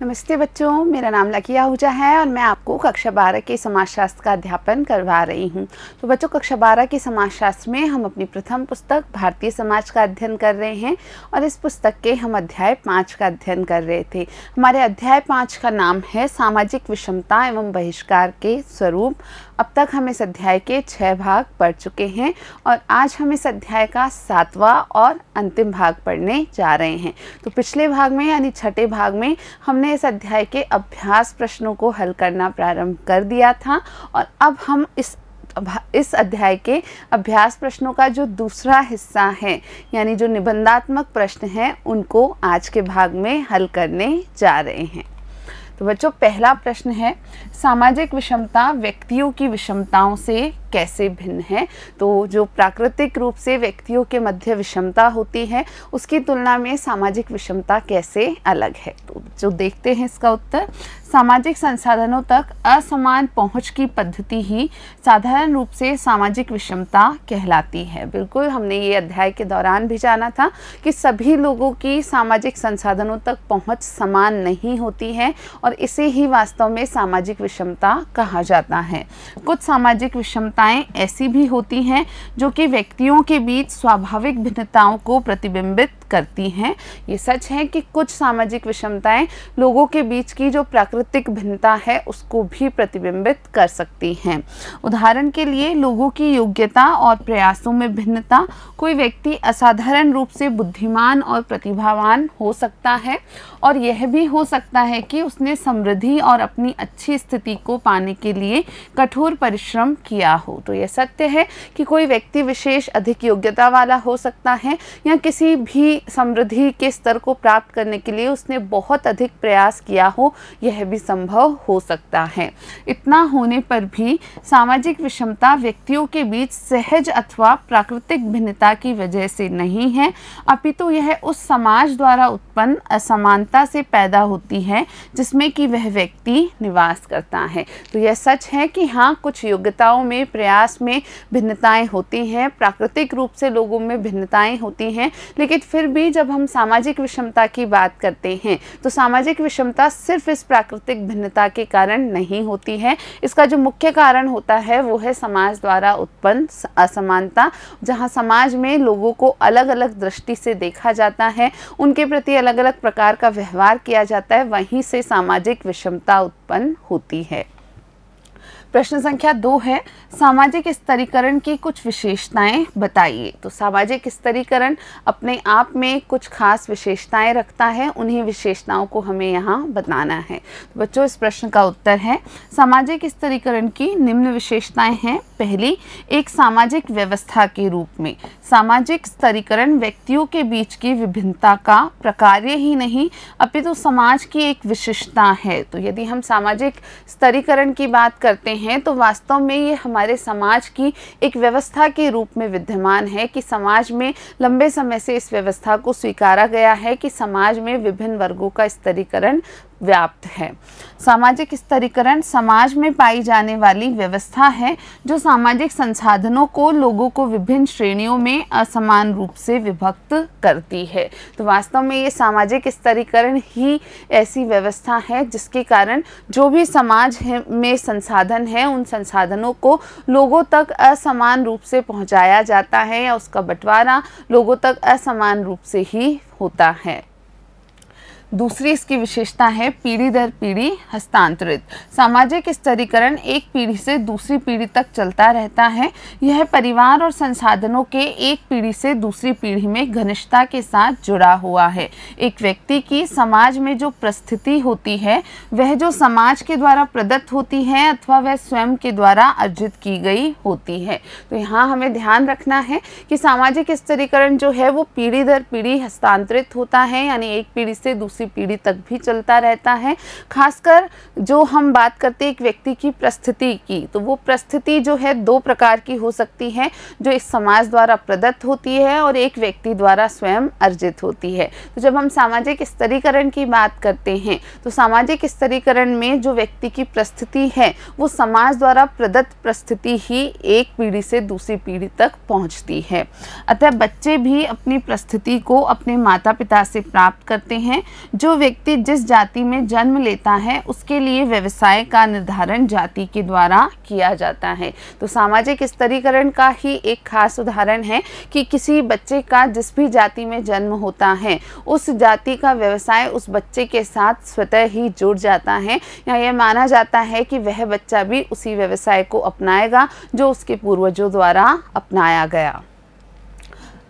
नमस्ते बच्चों मेरा नाम लकिया आहूजा है और मैं आपको कक्षा बारह के समाजशास्त्र का अध्यापन करवा रही हूँ तो बच्चों कक्षा बारह के समाजशास्त्र में हम अपनी प्रथम पुस्तक भारतीय समाज का अध्ययन कर रहे हैं और इस पुस्तक के हम अध्याय पाँच का अध्ययन कर रहे थे हमारे अध्याय पाँच का नाम है सामाजिक विषमता एवं बहिष्कार के स्वरूप अब तक हम इस अध्याय के छः भाग पढ़ चुके हैं और आज हम इस अध्याय का सातवां और अंतिम भाग पढ़ने जा रहे हैं तो पिछले भाग में यानी छठे भाग में हमने इस अध्याय के अभ्यास प्रश्नों को हल करना प्रारंभ कर दिया था और अब हम इस इस अध्याय के अभ्यास प्रश्नों का जो दूसरा हिस्सा है यानी जो निबंधात्मक प्रश्न हैं उनको आज के भाग में हल करने जा रहे हैं तो बच्चों पहला प्रश्न है सामाजिक विषमता व्यक्तियों की विषमताओं से कैसे भिन्न है तो जो प्राकृतिक रूप से व्यक्तियों के मध्य विषमता होती है उसकी तुलना में सामाजिक विषमता कैसे अलग है तो जो देखते हैं इसका उत्तर सामाजिक संसाधनों तक असमान पहुंच की पद्धति ही साधारण रूप से सामाजिक विषमता कहलाती है बिल्कुल हमने ये अध्याय के दौरान भी जाना था कि सभी लोगों की सामाजिक संसाधनों तक पहुंच समान नहीं होती है और इसे ही वास्तव में सामाजिक विषमता कहा जाता है कुछ सामाजिक विषमता भिन्नताएं ऐसी भी होती हैं जो कि व्यक्तियों के बीच स्वाभाविक भिन्नताओं को प्रतिबिंबित करती हैं ये सच है कि कुछ सामाजिक विषमताएं लोगों के बीच की जो प्राकृतिक भिन्नता है उसको भी प्रतिबिंबित कर सकती हैं उदाहरण के लिए लोगों की योग्यता और प्रयासों में भिन्नता कोई व्यक्ति असाधारण रूप से बुद्धिमान और प्रतिभावान हो सकता है और यह भी हो सकता है कि उसने समृद्धि और अपनी अच्छी स्थिति को पाने के लिए कठोर परिश्रम किया हो तो यह सत्य है कि कोई व्यक्ति विशेष अधिक योग्यता वाला हो सकता है या किसी भी समृद्धि के स्तर को प्राप्त करने के लिए उसने बहुत अधिक प्रयास किया हो यह भी संभव हो सकता है इतना होने पर भी सामाजिक विषमता व्यक्तियों के बीच सहज अथवा प्राकृतिक भिन्नता की वजह से नहीं है अपितु यह उस समाज द्वारा उत्पन्न असमानता से पैदा होती है जिसमें कि वह व्यक्ति निवास करता है तो यह सच है कि हाँ कुछ योग्यताओं में प्रयास में भिन्नताएं होती हैं प्राकृतिक रूप से लोगों में भिन्नताएं होती हैं लेकिन फिर भी जब हम सामाजिक विषमता की बात करते हैं तो सामाजिक विषमता सिर्फ इस प्राकृतिक भिन्नता के कारण नहीं होती है इसका जो मुख्य कारण होता है वो है समाज द्वारा उत्पन्न असमानता जहाँ समाज में लोगों को अलग अलग दृष्टि से देखा जाता है उनके प्रति अलग अलग प्रकार का व्यवहार किया जाता है वहीं से सामाजिक विषमता उत्पन्न होती है प्रश्न संख्या दो है सामाजिक स्तरीकरण की कुछ विशेषताएं बताइए तो सामाजिक स्तरीकरण अपने आप में कुछ खास विशेषताएं रखता है उन्हीं विशेषताओं को हमें यहाँ बताना है तो बच्चों इस प्रश्न का उत्तर है सामाजिक स्तरीकरण की निम्न विशेषताएं हैं पहली एक सामाजिक व्यवस्था के रूप में सामाजिक स्तरीकरण व्यक्तियों के बीच की विभिन्नता का प्रकार्य ही नहीं अपितु तो समाज की एक विशेषता है तो यदि हम सामाजिक स्तरीकरण की बात करते हैं हैं तो वास्तव में ये हमारे समाज की एक व्यवस्था के रूप में विद्यमान है कि समाज में लंबे समय से इस व्यवस्था को स्वीकारा गया है कि समाज में विभिन्न वर्गों का स्तरीकरण व्याप्त है सामाजिक स्तरीकरण समाज में पाई जाने वाली व्यवस्था है जो सामाजिक संसाधनों को लोगों को विभिन्न श्रेणियों में असमान रूप से विभक्त करती है तो वास्तव में ये सामाजिक स्तरीकरण ही ऐसी व्यवस्था है जिसके कारण जो भी समाज है में संसाधन है उन संसाधनों को लोगों तक असमान रूप से पहुंचाया जाता है या उसका बंटवारा लोगों तक असमान रूप से ही होता है दूसरी इसकी विशेषता है पीढ़ी दर पीढ़ी हस्तांतरित सामाजिक स्तरीकरण एक पीढ़ी से दूसरी पीढ़ी तक चलता रहता है यह परिवार और संसाधनों के एक पीढ़ी से दूसरी पीढ़ी में घनिष्ठता के साथ जुड़ा हुआ है एक व्यक्ति की समाज में जो प्रस्थिति होती है वह जो समाज के द्वारा प्रदत्त होती है अथवा वह स्वयं के द्वारा अर्जित की गई होती है तो यहाँ हमें ध्यान रखना है कि सामाजिक स्तरीकरण जो है वो पीढ़ी दर पीढ़ी हस्तांतरित होता है यानी एक पीढ़ी से दूसरी दूसरी पीढ़ी तक भी चलता रहता है खासकर जो हम बात करते हैं एक व्यक्ति की प्रस्थिति की तो वो प्रस्थिति जो है दो प्रकार की हो सकती है जो एक समाज द्वारा प्रदत्त होती है और एक व्यक्ति द्वारा स्वयं अर्जित होती है तो जब हम सामाजिक स्तरीकरण की बात करते हैं तो सामाजिक स्तरीकरण में जो व्यक्ति की प्रस्थिति है वो समाज द्वारा प्रदत्त प्रस्थिति ही एक पीढ़ी से दूसरी पीढ़ी तक पहुंचती है अतः बच्चे भी अपनी प्रस्थिति को अपने माता पिता से प्राप्त करते हैं जो व्यक्ति जिस जाति में जन्म लेता है उसके लिए व्यवसाय का निर्धारण जाति के द्वारा किया जाता है तो सामाजिक स्तरीकरण का ही एक खास उदाहरण है कि किसी बच्चे का जिस भी जाति में जन्म होता है उस जाति का व्यवसाय उस बच्चे के साथ स्वतः ही जुड़ जाता है या यह माना जाता है कि वह बच्चा भी उसी व्यवसाय को अपनाएगा जो उसके पूर्वजों द्वारा अपनाया गया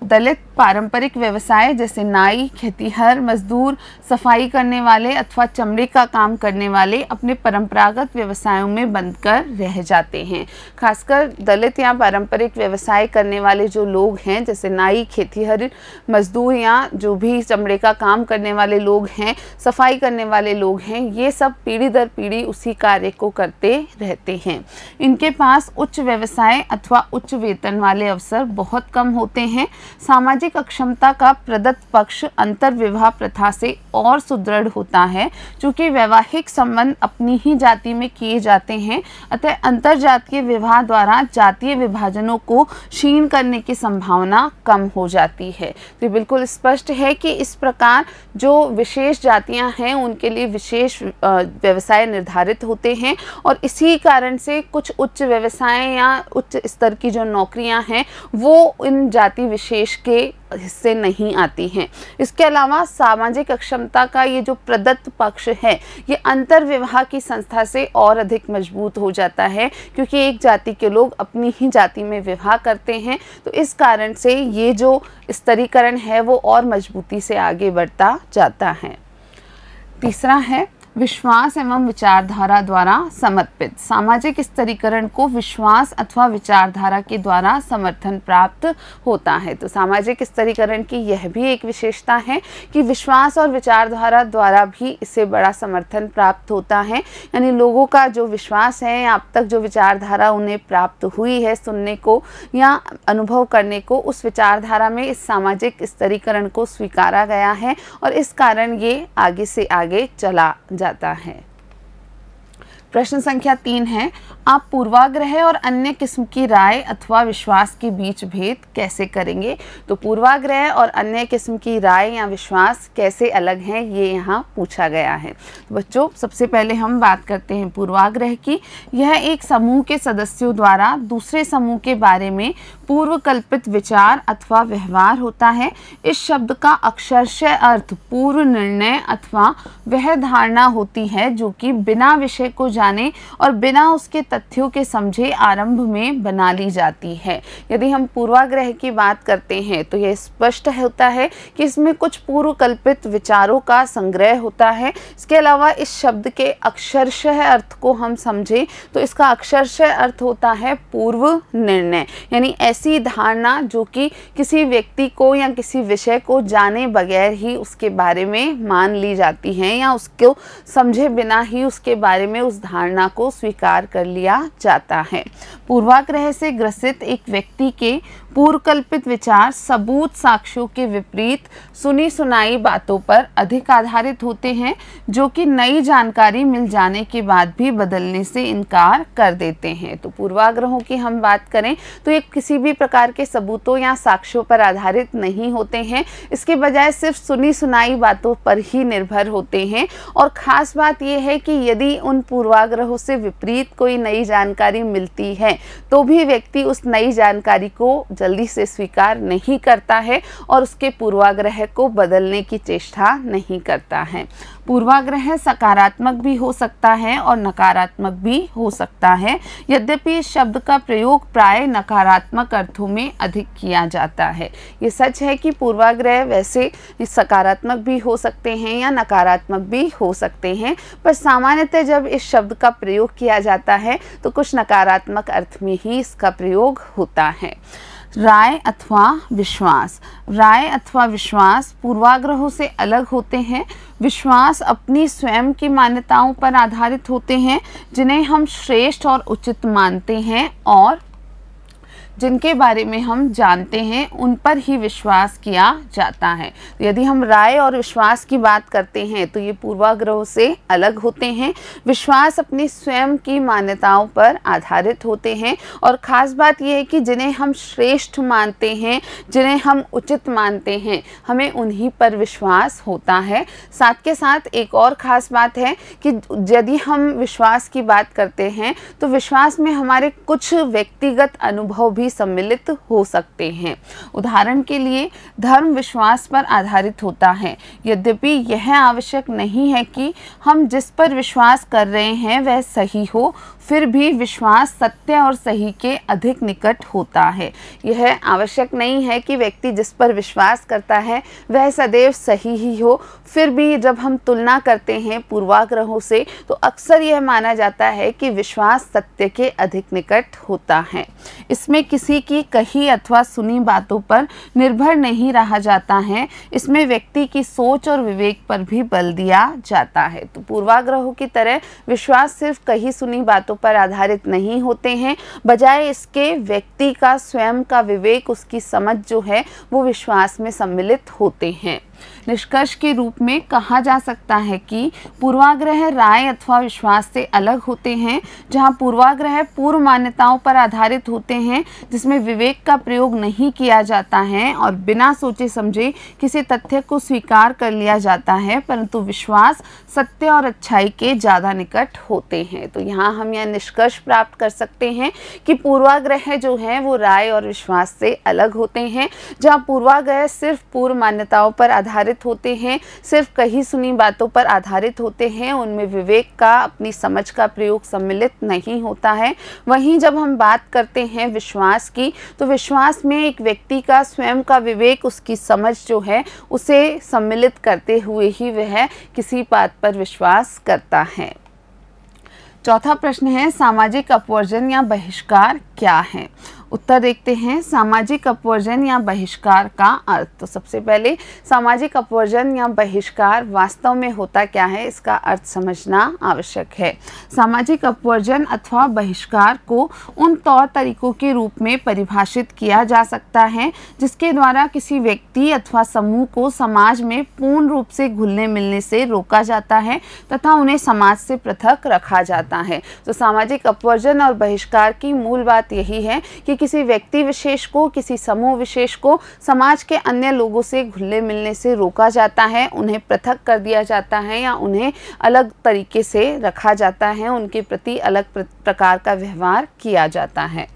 दलित पारंपरिक व्यवसाय जैसे नाई खेतीहर मजदूर सफाई करने वाले अथवा चमड़े का काम करने वाले अपने परंपरागत व्यवसायों में बंद कर रह जाते हैं खासकर दलित या पारंपरिक व्यवसाय करने वाले जो लोग हैं जैसे नाई खेतीहर मजदूर या जो भी चमड़े का काम करने वाले लोग हैं सफाई करने वाले लोग हैं ये सब पीढ़ी दर पीढ़ी उसी कार्य को करते रहते हैं इनके पास उच्च व्यवसाय अथवा उच्च वेतन वाले अवसर बहुत कम होते हैं सामाजिक अक्षमता का प्रदत्त पक्ष अंतर्विवाह प्रथा से और सुदृढ़ होता है चूँकि वैवाहिक संबंध अपनी ही जाति में किए जाते हैं अतः अंतर्जातीय विवाह द्वारा जातीय विभाजनों को क्षीण करने की संभावना कम हो जाती है तो बिल्कुल स्पष्ट है कि इस प्रकार जो विशेष जातियाँ हैं उनके लिए विशेष व्यवसाय निर्धारित होते हैं और इसी कारण से कुछ उच्च व्यवसाय या उच्च स्तर की जो नौकरियां हैं वो इन जाति विशेष विशेष के हिस्से नहीं आती हैं इसके अलावा सामाजिक अक्षमता का ये जो प्रदत्त पक्ष है ये विवाह की संस्था से और अधिक मजबूत हो जाता है क्योंकि एक जाति के लोग अपनी ही जाति में विवाह करते हैं तो इस कारण से ये जो स्तरीकरण है वो और मजबूती से आगे बढ़ता जाता है तीसरा है विश्वास एवं विचारधारा द्वारा समर्पित सामाजिक स्तरीकरण को विश्वास अथवा विचारधारा के द्वारा समर्थन प्राप्त होता है तो सामाजिक स्तरीकरण की यह भी एक विशेषता है कि विश्वास और विचारधारा द्वारा भी इसे बड़ा समर्थन प्राप्त होता है यानी लोगों का जो विश्वास है अब तक जो विचारधारा उन्हें प्राप्त हुई है सुनने को या अनुभव करने को उस विचारधारा में इस सामाजिक स्तरीकरण को स्वीकारा गया है और इस कारण ये आगे से आगे चला जा जाता है प्रश्न संख्या तीन है आप पूर्वाग्रह और अन्य किस्म की राय अथवा विश्वास के बीच भेद कैसे करेंगे तो पूर्वाग्रह और अन्य किस्म की राय या विश्वास कैसे अलग हैं ये यहाँ पूछा गया है तो बच्चों सबसे पहले हम बात करते हैं पूर्वाग्रह की यह एक समूह के सदस्यों द्वारा दूसरे समूह के बारे में पूर्व कल्पित विचार अथवा व्यवहार होता है इस शब्द का अक्षरशय अर्थ पूर्व निर्णय अथवा वह धारणा होती है जो कि बिना विषय को जान जाने और बिना उसके तथ्यों के समझे आरंभ में बना ली जाती है यदि हम पूर्वाग्रह की बात करते हैं तो यह स्पष्ट होता है कि इसमें कुछ पूर्व कल्पित विचारों का संग्रह होता है इसके अलावा इस शब्द के अक्षरशः अर्थ को हम समझें तो इसका अक्षरशः अर्थ होता है पूर्व निर्णय यानी ऐसी धारणा जो कि किसी व्यक्ति को या किसी विषय को जाने बगैर ही उसके बारे में मान ली जाती है या उसको समझे बिना ही उसके बारे में उस धारणा धारणा को स्वीकार कर लिया जाता है पूर्वाग्रह से ग्रसित एक व्यक्ति के पूर्वकल्पित विचार सबूत साक्ष्यों के विपरीत सुनी सुनाई बातों पर अधिक आधारित होते हैं जो कि नई जानकारी मिल जाने के बाद भी बदलने से इनकार कर देते हैं तो पूर्वाग्रहों की हम बात करें तो ये किसी भी प्रकार के सबूतों या साक्ष्यों पर आधारित नहीं होते हैं इसके बजाय सिर्फ सुनी सुनाई बातों पर ही निर्भर होते हैं और ख़ास बात यह है कि यदि उन पूर्वा पूर्वाग्रहों से विपरीत कोई नई जानकारी मिलती है तो भी व्यक्ति उस नई जानकारी को जल्दी से स्वीकार नहीं करता है और उसके पूर्वाग्रह को बदलने की चेष्टा नहीं करता है पूर्वाग्रह सकारात्मक भी हो सकता है और नकारात्मक भी हो सकता है यद्यपि इस शब्द का प्रयोग प्राय नकारात्मक अर्थों में अधिक किया जाता है ये सच है कि पूर्वाग्रह वैसे सकारात्मक भी हो सकते हैं या नकारात्मक भी हो सकते हैं पर सामान्यतः जब इस शब्द का प्रयोग किया जाता है तो कुछ नकारात्मक अर्थ में ही इसका प्रयोग होता है राय अथवा विश्वास राय अथवा विश्वास पूर्वाग्रहों से अलग होते हैं विश्वास अपनी स्वयं की मान्यताओं पर आधारित होते हैं जिन्हें हम श्रेष्ठ और उचित मानते हैं और जिनके बारे में हम जानते हैं उन पर ही विश्वास किया जाता है तो यदि हम राय और विश्वास की बात करते हैं तो ये पूर्वाग्रह से अलग होते हैं विश्वास अपनी स्वयं की मान्यताओं पर आधारित होते हैं और ख़ास बात यह है कि जिन्हें हम श्रेष्ठ मानते हैं जिन्हें हम उचित मानते हैं हमें उन्हीं पर विश्वास होता है साथ के साथ एक और ख़ास बात है कि यदि हम विश्वास की बात करते हैं तो विश्वास में हमारे कुछ व्यक्तिगत अनुभव भी भी सम्मिलित हो सकते हैं उदाहरण के लिए धर्म विश्वास पर आधारित होता है यद्यपि यह आवश्यक नहीं है कि हम जिस पर विश्वास कर रहे हैं वह सही हो फिर भी विश्वास सत्य और सही के अधिक निकट होता है यह आवश्यक नहीं है कि व्यक्ति जिस पर विश्वास करता है वह सदैव सही ही हो फिर भी जब हम तुलना करते हैं पूर्वाग्रहों से तो अक्सर यह माना जाता है कि विश्वास सत्य के अधिक निकट होता है इसमें किसी की कही अथवा सुनी बातों पर निर्भर नहीं रहा जाता है इसमें व्यक्ति की सोच और विवेक पर भी बल दिया जाता है तो पूर्वाग्रहों की तरह विश्वास सिर्फ कही सुनी बातों पर आधारित नहीं होते हैं बजाय इसके व्यक्ति का स्वयं का विवेक उसकी समझ जो है वो विश्वास में सम्मिलित होते हैं निष्कर्ष के रूप में कहा जा सकता है कि पूर्वाग्रह राय अथवा विश्वास से अलग होते हैं जहां पूर्वाग्रह पूर्व मान्यताओं पर आधारित होते हैं जिसमें विवेक का प्रयोग नहीं किया जाता है और बिना सोचे समझे किसी तथ्य को स्वीकार कर लिया जाता है परंतु विश्वास सत्य और अच्छाई के ज़्यादा निकट होते हैं तो यहाँ हम यह निष्कर्ष प्राप्त कर सकते हैं कि पूर्वाग्रह जो है वो राय और विश्वास से अलग होते हैं जहाँ पूर्वाग्रह सिर्फ पूर्व मान्यताओं पर आधारित आधारित होते हैं सिर्फ कही सुनी बातों पर आधारित होते हैं उनमें विवेक का अपनी समझ का प्रयोग सम्मिलित नहीं होता है वहीं जब हम बात करते हैं विश्वास की तो विश्वास में एक व्यक्ति का स्वयं का विवेक उसकी समझ जो है उसे सम्मिलित करते हुए ही वह किसी बात पर विश्वास करता है चौथा प्रश्न है सामाजिक अपवर्जन या बहिष्कार क्या है उत्तर देखते हैं सामाजिक अपवर्जन या बहिष्कार का अर्थ तो सबसे पहले सामाजिक अपवर्जन या बहिष्कार वास्तव में होता क्या है इसका अर्थ समझना आवश्यक है सामाजिक अपवर्जन अथवा बहिष्कार को उन तौर तरीकों के रूप में परिभाषित किया जा सकता है जिसके द्वारा किसी व्यक्ति अथवा समूह को समाज में पूर्ण रूप से घुलने मिलने से रोका जाता है तथा उन्हें समाज से पृथक रखा जाता है तो सामाजिक अपवर्जन और बहिष्कार की मूल बात यही है कि किसी व्यक्ति विशेष को किसी समूह विशेष को समाज के अन्य लोगों से घुलने मिलने से रोका जाता है उन्हें पृथक कर दिया जाता है या उन्हें अलग तरीके से रखा जाता है उनके प्रति अलग प्रकार का व्यवहार किया जाता है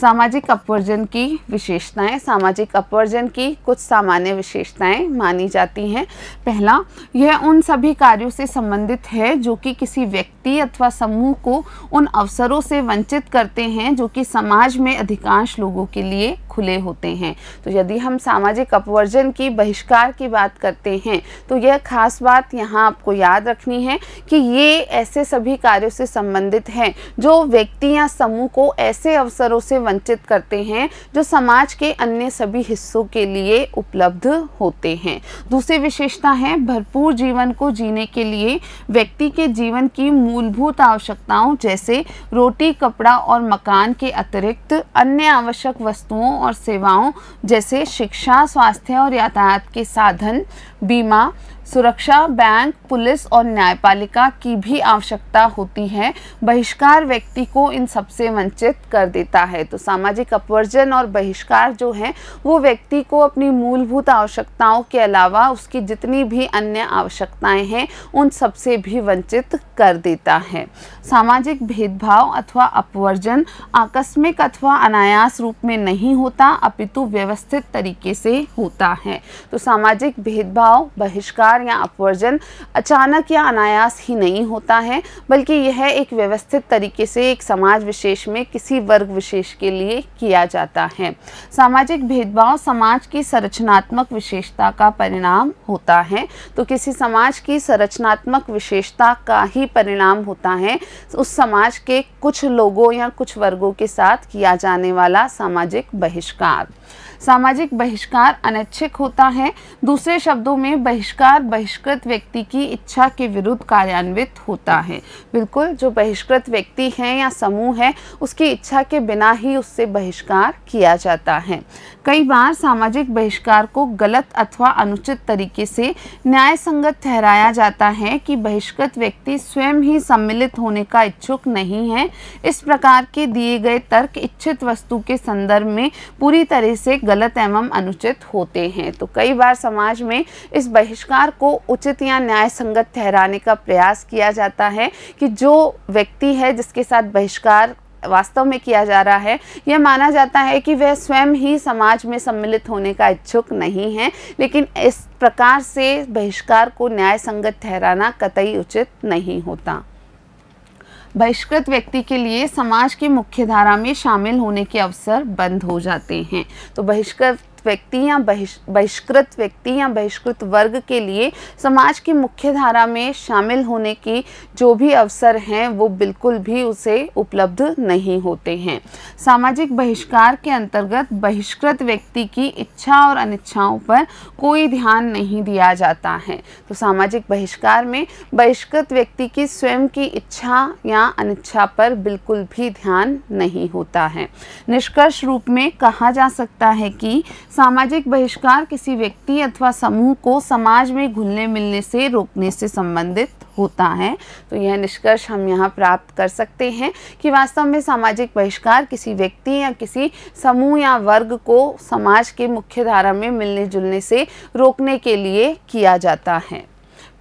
सामाजिक अपवर्जन की विशेषताएं सामाजिक अपवर्जन की कुछ सामान्य विशेषताएं मानी जाती हैं पहला यह उन सभी कार्यों से संबंधित है जो कि किसी व्यक्ति अथवा समूह को उन अवसरों से वंचित करते हैं जो कि समाज में अधिकार अधिकांश लोगों के लिए खुले होते हैं तो यदि हम सामाजिक अपवर्जन की बहिष्कार की बात करते हैं तो यह खास बात यहाँ आपको याद रखनी है कि ये ऐसे सभी कार्यों से संबंधित हैं जो व्यक्ति या समूह को ऐसे अवसरों से वंचित करते हैं जो समाज के अन्य सभी हिस्सों के लिए उपलब्ध होते हैं दूसरी विशेषता है भरपूर जीवन को जीने के लिए व्यक्ति के जीवन की मूलभूत आवश्यकताओं जैसे रोटी कपड़ा और मकान के अतिरिक्त अन्य अन्य आवश्यक वस्तुओं और सेवाओं जैसे शिक्षा स्वास्थ्य और यातायात के साधन बीमा सुरक्षा बैंक पुलिस और न्यायपालिका की भी आवश्यकता होती है बहिष्कार व्यक्ति को इन सबसे वंचित कर देता है तो सामाजिक अपवर्जन और बहिष्कार जो है वो व्यक्ति को अपनी मूलभूत आवश्यकताओं के अलावा उसकी जितनी भी अन्य आवश्यकताएं हैं उन सबसे भी वंचित कर देता है सामाजिक भेदभाव अथवा अपवर्जन आकस्मिक अथवा अनायास रूप में नहीं होता अपितु व्यवस्थित तरीके से होता है तो सामाजिक भेदभाव बहिष्कार विकार या अपवर्जन अचानक या अनायास ही नहीं होता है बल्कि यह एक व्यवस्थित तरीके से एक समाज विशेष में किसी वर्ग विशेष के लिए किया जाता है सामाजिक भेदभाव समाज की संरचनात्मक विशेषता का परिणाम होता है तो किसी समाज की संरचनात्मक विशेषता का ही परिणाम होता है उस समाज के कुछ लोगों या कुछ वर्गों के साथ किया जाने वाला सामाजिक बहिष्कार सामाजिक बहिष्कार अनैच्छिक होता है दूसरे शब्दों में बहिष्कार बहिष्कृत व्यक्ति की इच्छा के विरुद्ध कार्यान्वित होता है बिल्कुल जो बहिष्कृत व्यक्ति है या समूह है उसकी इच्छा के बिना ही उससे बहिष्कार किया जाता है कई बार सामाजिक बहिष्कार को गलत अथवा अनुचित तरीके से न्याय संगत ठहराया जाता है कि बहिष्कृत व्यक्ति स्वयं ही सम्मिलित होने का इच्छुक नहीं है इस प्रकार के दिए गए तर्क इच्छित वस्तु के संदर्भ में पूरी तरह से गलत एवं अनुचित होते हैं तो कई बार समाज में इस बहिष्कार को उचित या न्याय संगत ठहराने का प्रयास किया जाता है कि जो व्यक्ति है जिसके साथ बहिष्कार वास्तव में किया जा रहा है यह माना जाता है कि वह स्वयं ही समाज में सम्मिलित होने का इच्छुक नहीं है लेकिन इस प्रकार से बहिष्कार को न्याय संगत ठहराना कतई उचित नहीं होता बहिष्कृत व्यक्ति के लिए समाज की मुख्यधारा में शामिल होने के अवसर बंद हो जाते हैं तो बहिष्कृत व्यक्ति या बहिष्कृत व्यक्ति या बहिष्कृत वर्ग के लिए समाज की मुख्य धारा में शामिल होने की जो भी अवसर हैं वो बिल्कुल भी उसे उपलब्ध नहीं होते हैं सामाजिक बहिष्कार के अंतर्गत बहिष्कृत व्यक्ति की इच्छा और अनिच्छाओं पर कोई ध्यान नहीं दिया जाता है तो सामाजिक बहिष्कार में बहिष्कृत व्यक्ति की स्वयं की इच्छा या अनिच्छा पर बिल्कुल भी ध्यान नहीं होता है निष्कर्ष रूप में कहा जा सकता है कि सामाजिक बहिष्कार किसी व्यक्ति अथवा समूह को समाज में घुलने मिलने से रोकने से संबंधित होता है तो यह निष्कर्ष हम यहाँ प्राप्त कर सकते हैं कि वास्तव में सामाजिक बहिष्कार किसी व्यक्ति या किसी समूह या वर्ग को समाज के मुख्य धारा में मिलने जुलने से रोकने के लिए किया जाता है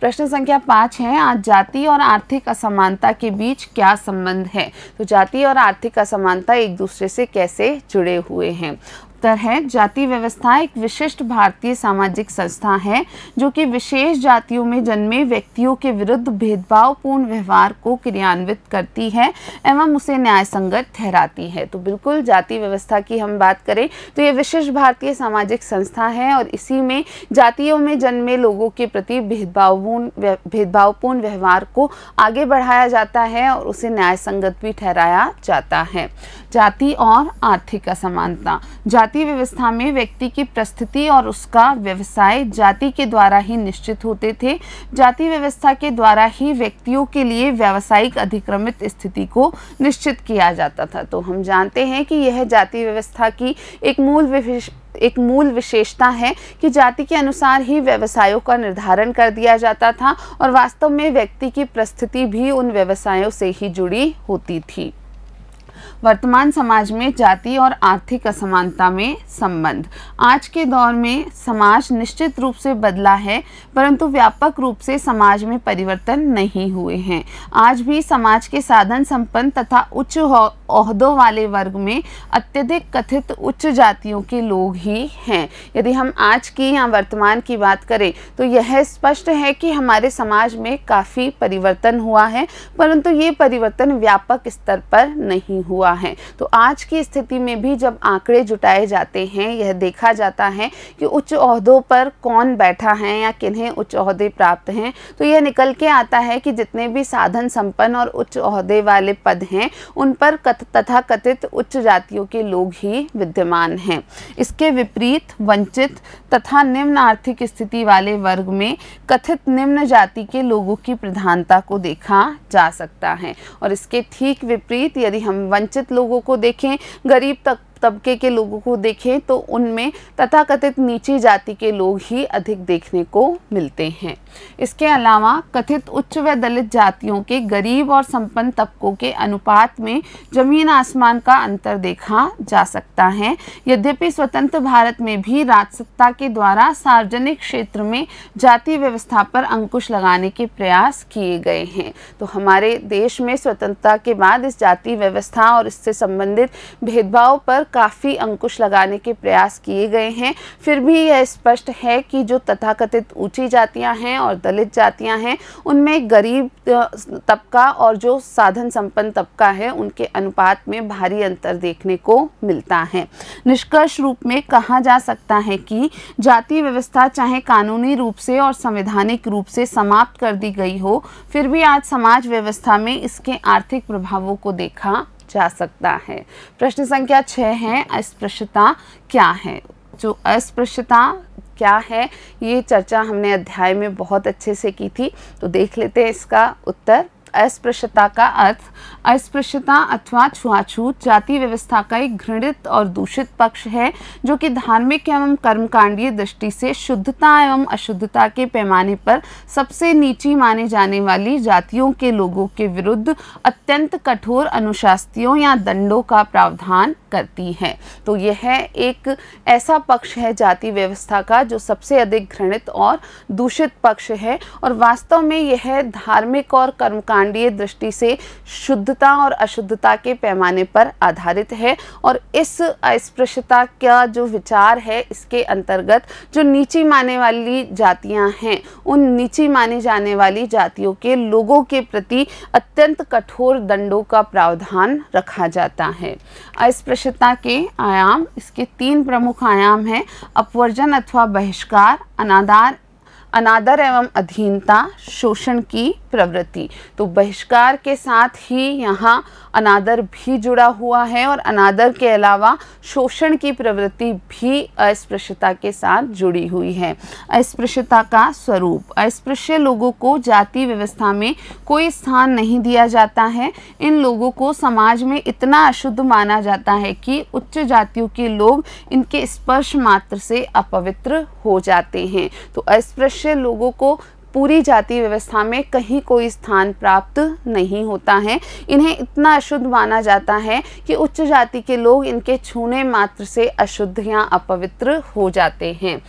प्रश्न संख्या पाँच है आज जाति और आर्थिक असमानता के बीच क्या संबंध है तो जाति और आर्थिक असमानता एक दूसरे से कैसे जुड़े हुए हैं उत्तर है जाति व्यवस्था एक विशिष्ट भारतीय सामाजिक संस्था है जो कि विशेष जातियों में जन्मे व्यक्तियों के विरुद्ध भेदभावपूर्ण व्यवहार को क्रियान्वित करती है एवं उसे न्याय संगत ठहराती है तो बिल्कुल जाति व्यवस्था की हम बात करें तो ये विशिष्ट भारतीय सामाजिक संस्था है और इसी में जातियों में जन्मे लोगों के प्रति भेदभावपूर्ण भेदभावपूर्ण व्यवहार को आगे बढ़ाया जाता है और उसे न्याय संगत भी ठहराया जाता है जाति और आर्थिक असमानता जाति व्यवस्था में व्यक्ति की प्रस्थिति और उसका व्यवसाय जाति के द्वारा ही निश्चित होते थे जाति व्यवस्था के द्वारा ही व्यक्तियों के लिए व्यावसायिक अधिक्रमित स्थिति को निश्चित किया जाता था तो हम जानते हैं कि यह जाति व्यवस्था की एक मूल विशेष एक मूल विशेषता है कि जाति के अनुसार ही व्यवसायों का निर्धारण कर दिया जाता था और वास्तव में व्यक्ति की प्रस्थिति भी उन व्यवसायों से ही जुड़ी होती थी वर्तमान समाज में जाति और आर्थिक असमानता में संबंध आज के दौर में समाज निश्चित रूप से बदला है परंतु व्यापक रूप से समाज में परिवर्तन नहीं हुए हैं आज भी समाज के साधन संपन्न तथा उच्च उच्चों वाले वर्ग में अत्यधिक कथित उच्च जातियों के लोग ही हैं यदि हम आज की या वर्तमान की बात करें तो यह स्पष्ट है कि हमारे समाज में काफ़ी परिवर्तन हुआ है परंतु ये परिवर्तन व्यापक स्तर पर नहीं हुआ हुआ है तो आज की स्थिति में भी जब आंकड़े जुटाए जाते हैं यह देखा जाता है कि उच्च अहदों पर कौन बैठा है या किन्हें उच्च अहदे प्राप्त हैं तो यह निकल के आता है कि जितने भी साधन संपन्न और उच्च अहदे वाले पद हैं उन पर कथित उच्च जातियों के लोग ही विद्यमान हैं इसके विपरीत वंचित तथा निम्न आर्थिक स्थिति वाले वर्ग में कथित निम्न जाति के लोगों की प्रधानता को देखा जा सकता है और इसके ठीक विपरीत यदि हम वंचित वंचित लोगों को देखें गरीब तक तबके के लोगों को देखें तो उनमें तथाकथित नीची जाति के लोग ही अधिक देखने को मिलते हैं इसके अलावा कथित उच्च व दलित जातियों के गरीब और संपन्न तबकों के अनुपात में जमीन आसमान का अंतर देखा जा सकता है यद्यपि स्वतंत्र भारत में भी राजसत्ता के द्वारा सार्वजनिक क्षेत्र में जाति व्यवस्था पर अंकुश लगाने के प्रयास किए गए हैं तो हमारे देश में स्वतंत्रता के बाद इस जाति व्यवस्था और इससे संबंधित भेदभाव पर काफ़ी अंकुश लगाने के प्रयास किए गए हैं फिर भी यह स्पष्ट है कि जो तथाकथित ऊंची जातियां हैं और दलित जातियां हैं उनमें गरीब तबका और जो साधन संपन्न तबका है उनके अनुपात में भारी अंतर देखने को मिलता है निष्कर्ष रूप में कहा जा सकता है कि जाति व्यवस्था चाहे कानूनी रूप से और संवैधानिक रूप से समाप्त कर दी गई हो फिर भी आज समाज व्यवस्था में इसके आर्थिक प्रभावों को देखा जा सकता है प्रश्न संख्या छः है अस्पृश्यता क्या है जो अस्पृश्यता क्या है ये चर्चा हमने अध्याय में बहुत अच्छे से की थी तो देख लेते हैं इसका उत्तर अस्पृश्यता का अर्थ अस्पृश्यता अथवा छुआछूत जाति व्यवस्था का एक घृणित और दूषित पक्ष है जो कि धार्मिक एवं कर्मकांडीय दृष्टि से शुद्धता एवं अशुद्धता के पैमाने पर सबसे नीची माने जाने वाली जातियों के लोगों के विरुद्ध अत्यंत कठोर अनुशास्तियों या दंडों का प्रावधान करती है तो यह है एक ऐसा पक्ष है जाति व्यवस्था का जो सबसे अधिक घृणित और दूषित पक्ष है और वास्तव में यह धार्मिक और कर्मकांड मांडीय दृष्टि से शुद्धता और अशुद्धता के पैमाने पर आधारित है और इस अस्पृश्यता का जो विचार है इसके अंतर्गत जो नीची माने वाली जातियां हैं उन नीची मानी जाने वाली जातियों के लोगों के प्रति अत्यंत कठोर दंडों का प्रावधान रखा जाता है अस्पृश्यता के आयाम इसके तीन प्रमुख आयाम हैं अपवर्जन अथवा बहिष्कार अनादार अनादर एवं अधीनता शोषण की प्रवृत्ति तो बहिष्कार के साथ ही यहाँ अनादर भी जुड़ा हुआ है और अनादर के अलावा शोषण की प्रवृत्ति भी अस्पृश्यता के साथ जुड़ी हुई है अस्पृश्यता का स्वरूप अस्पृश्य लोगों को जाति व्यवस्था में कोई स्थान नहीं दिया जाता है इन लोगों को समाज में इतना अशुद्ध माना जाता है कि उच्च जातियों के लोग इनके स्पर्श मात्र से अपवित्र हो जाते हैं तो अस्पृश्य लोगों को पूरी जाति व्यवस्था में कहीं कोई स्थान प्राप्त नहीं होता है इन्हें इतना अशुद्ध माना जाता है कि उच्च जाति के लोग इनके छूने मात्र से अशुद्ध या अपवित्र हो जाते हैं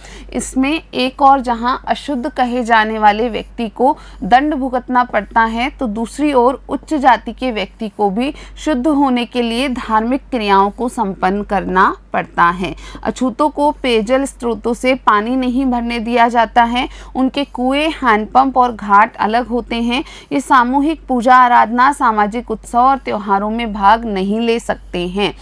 इसमें एक और जहां अशुद्ध कहे जाने वाले व्यक्ति को दंड भुगतना पड़ता है तो दूसरी ओर उच्च जाति के व्यक्ति को भी शुद्ध होने के लिए धार्मिक क्रियाओं को संपन्न करना पड़ता है अछूतों को पेयजल स्रोतों से पानी नहीं भरने दिया जाता है उनके कुएं हैंडपंप और घाट अलग होते हैं ये सामूहिक पूजा आराधना सामाजिक उत्सव और त्योहारों में भाग नहीं ले सकते हैं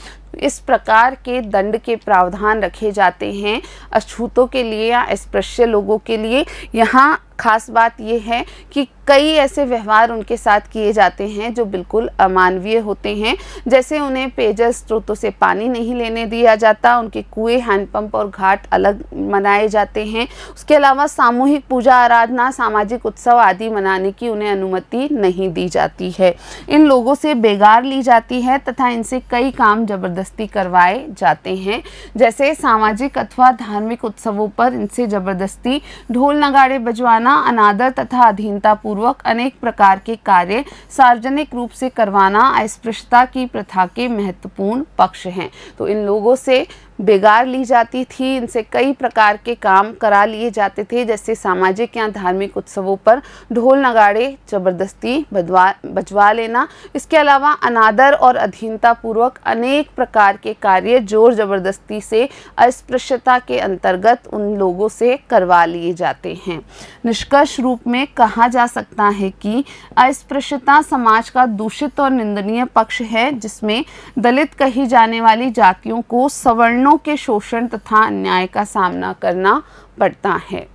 इस प्रकार के दंड के प्रावधान रखे जाते हैं अछूतों के लिए या स्पृश्य लोगों के लिए यहाँ खास बात यह है कि कई ऐसे व्यवहार उनके साथ किए जाते हैं जो बिल्कुल अमानवीय होते हैं जैसे उन्हें पेयजल स्रोतों से पानी नहीं लेने दिया जाता उनके कुएं हैंडपंप और घाट अलग मनाए जाते हैं उसके अलावा सामूहिक पूजा आराधना सामाजिक उत्सव आदि मनाने की उन्हें अनुमति नहीं दी जाती है इन लोगों से बेगार ली जाती है तथा इनसे कई काम जबरदस्ती करवाए जाते हैं जैसे सामाजिक अथवा धार्मिक उत्सवों पर इनसे जबरदस्ती ढोल नगाड़े बजवाना करना अनादर तथा अधीनता पूर्वक अनेक प्रकार के कार्य सार्वजनिक रूप से करवाना अस्पृश्यता की प्रथा के महत्वपूर्ण पक्ष हैं तो इन लोगों से बिगाड़ ली जाती थी इनसे कई प्रकार के काम करा लिए जाते थे जैसे सामाजिक या धार्मिक उत्सवों पर ढोल नगाड़े जबरदस्ती बजवा बजवा लेना इसके अलावा अनादर और अधीनता पूर्वक अनेक प्रकार के कार्य जोर जबरदस्ती से अस्पृश्यता के अंतर्गत उन लोगों से करवा लिए जाते हैं निष्कर्ष रूप में कहा जा सकता है कि अस्पृश्यता समाज का दूषित और निंदनीय पक्ष है जिसमें दलित कही जाने वाली जातियों को सवर्ण किसानों के शोषण तथा अन्याय का सामना करना पड़ता है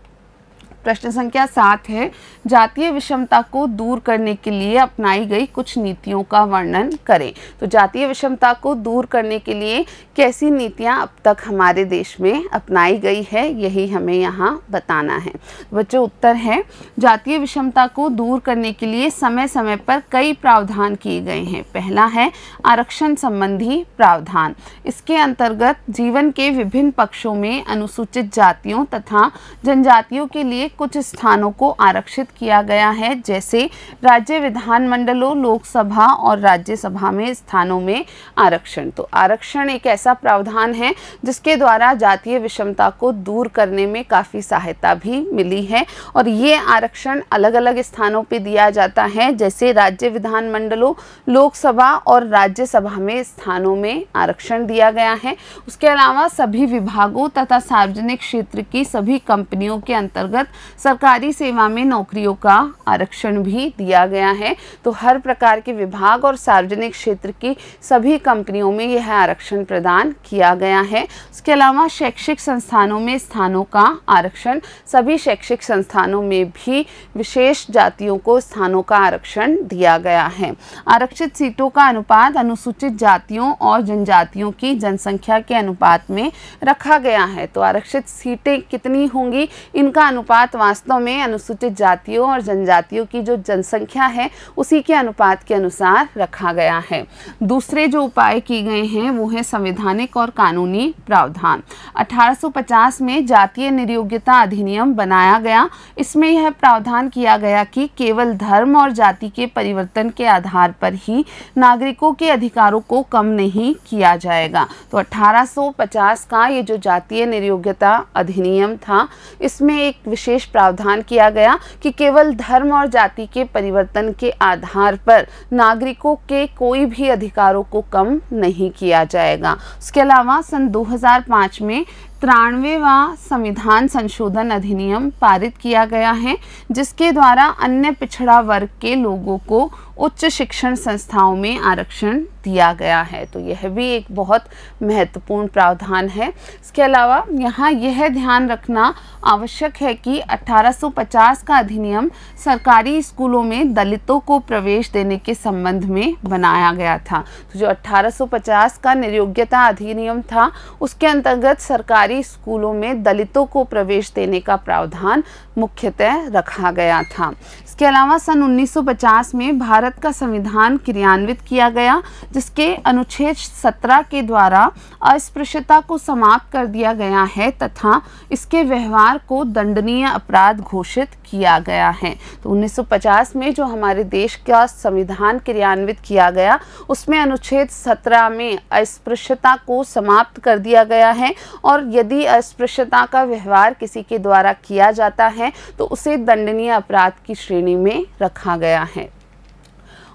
प्रश्न संख्या सात है जातीय विषमता को दूर करने के लिए अपनाई गई कुछ नीतियों का वर्णन करें तो जातीय विषमता को दूर करने के लिए कैसी नीतियां अब तक हमारे देश में अपनाई गई है यही हमें यहाँ बताना है तो बच्चों उत्तर है जातीय विषमता को दूर करने के लिए समय समय पर कई प्रावधान किए गए हैं पहला है आरक्षण संबंधी प्रावधान इसके अंतर्गत जीवन के विभिन्न पक्षों में अनुसूचित जातियों तथा जनजातियों के लिए कुछ स्थानों को आरक्षित किया गया है जैसे राज्य विधानमंडलों लोकसभा और राज्यसभा में स्थानों में आरक्षण तो आरक्षण एक ऐसा प्रावधान है जिसके द्वारा जातीय विषमता को दूर करने में काफ़ी सहायता भी मिली है और ये आरक्षण अलग अलग स्थानों पर दिया जाता है जैसे राज्य विधानमंडलों लोकसभा और राज्यसभा में स्थानों में आरक्षण दिया गया है उसके अलावा सभी विभागों तथा सार्वजनिक क्षेत्र की सभी कंपनियों के अंतर्गत सरकारी सेवा में नौकरियों का आरक्षण भी दिया गया है तो हर प्रकार के विभाग और सार्वजनिक क्षेत्र की सभी कंपनियों में यह आरक्षण प्रदान किया गया है उसके अलावा शैक्षिक संस्थानों में स्थानों का आरक्षण सभी शैक्षिक संस्थानों में भी विशेष जातियों को स्थानों का आरक्षण दिया गया है आरक्षित सीटों का अनुपात अनुसूचित जातियों और जनजातियों की जनसंख्या के अनुपात में रखा गया है तो आरक्षित सीटें कितनी होंगी इनका अनुपात अनुपात वास्तव में अनुसूचित जातियों और जनजातियों की जो जनसंख्या है उसी के अनुपात के अनुसार रखा गया है दूसरे जो उपाय किए गए हैं वो है संवैधानिक और कानूनी प्रावधान 1850 में जातीय निर्योग्यता अधिनियम बनाया गया इसमें यह प्रावधान किया गया कि केवल धर्म और जाति के परिवर्तन के आधार पर ही नागरिकों के अधिकारों को कम नहीं किया जाएगा तो 1850 का ये जो जातीय निर्योग्यता अधिनियम था इसमें एक विशेष विशेष प्रावधान किया गया कि केवल धर्म और जाति के परिवर्तन के आधार पर नागरिकों के कोई भी अधिकारों को कम नहीं किया जाएगा उसके अलावा सन 2005 में तिरानवेवा संविधान संशोधन अधिनियम पारित किया गया है जिसके द्वारा अन्य पिछड़ा वर्ग के लोगों को उच्च शिक्षण संस्थाओं में आरक्षण दिया गया है तो यह भी एक बहुत महत्वपूर्ण प्रावधान है इसके अलावा यहाँ यह ध्यान रखना आवश्यक है कि 1850 का अधिनियम सरकारी स्कूलों में दलितों को प्रवेश देने के संबंध में बनाया गया था तो जो 1850 का निर्योग्यता अधिनियम था उसके अंतर्गत सरकारी स्कूलों में दलितों को प्रवेश देने का प्रावधान मुख्यतः रखा गया था इसके अलावा सन 1950 में भारत का संविधान क्रियान्वित किया गया जिसके अनुच्छेद 17 के द्वारा अस्पृश्यता को समाप्त कर दिया गया है तथा इसके व्यवहार को दंडनीय अपराध घोषित किया गया है तो 1950 में जो हमारे देश का संविधान क्रियान्वित किया गया उसमें अनुच्छेद 17 में अस्पृश्यता को समाप्त कर दिया गया है और यदि अस्पृश्यता का व्यवहार किसी के द्वारा किया जाता है तो उसे दंडनीय अपराध की श्रेणी श्रेणी में रखा गया है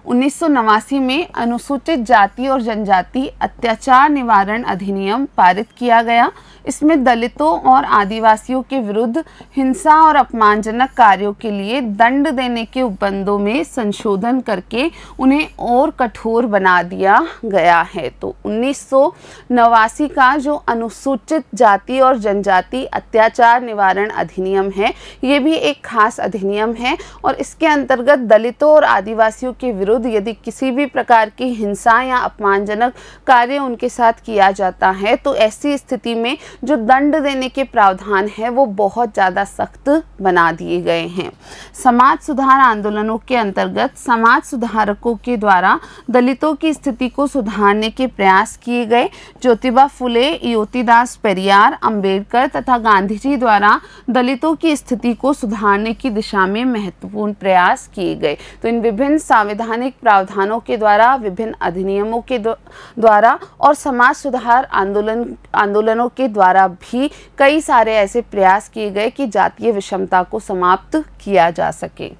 उन्नीस में अनुसूचित जाति और जनजाति अत्याचार निवारण अधिनियम पारित किया गया इसमें दलितों और आदिवासियों के विरुद्ध हिंसा और अपमानजनक कार्यों के लिए दंड देने के उपबंधों में संशोधन करके उन्हें और कठोर बना दिया गया है तो उन्नीस का जो अनुसूचित जाति और जनजाति अत्याचार निवारण अधिनियम है ये भी एक खास अधिनियम है और इसके अंतर्गत दलितों और आदिवासियों के विरुद्ध विरुद्ध यदि किसी भी प्रकार की हिंसा या अपमानजनक कार्य उनके साथ किया जाता है तो ऐसी स्थिति में जो दंड देने के प्रावधान है वो बहुत ज़्यादा सख्त बना दिए गए हैं समाज सुधार आंदोलनों के अंतर्गत समाज सुधारकों के द्वारा दलितों की स्थिति को सुधारने के प्रयास किए गए ज्योतिबा फुले योतिदास परियार अंबेडकर तथा गांधी जी द्वारा दलितों की स्थिति को सुधारने की दिशा में महत्वपूर्ण प्रयास किए गए तो इन विभिन्न संविधान संवैधानिक प्रावधानों के द्वारा विभिन्न अधिनियमों के द्वारा और समाज सुधार आंदोलन आंदोलनों के द्वारा भी कई सारे ऐसे प्रयास किए गए कि जातीय विषमता को समाप्त किया जा सके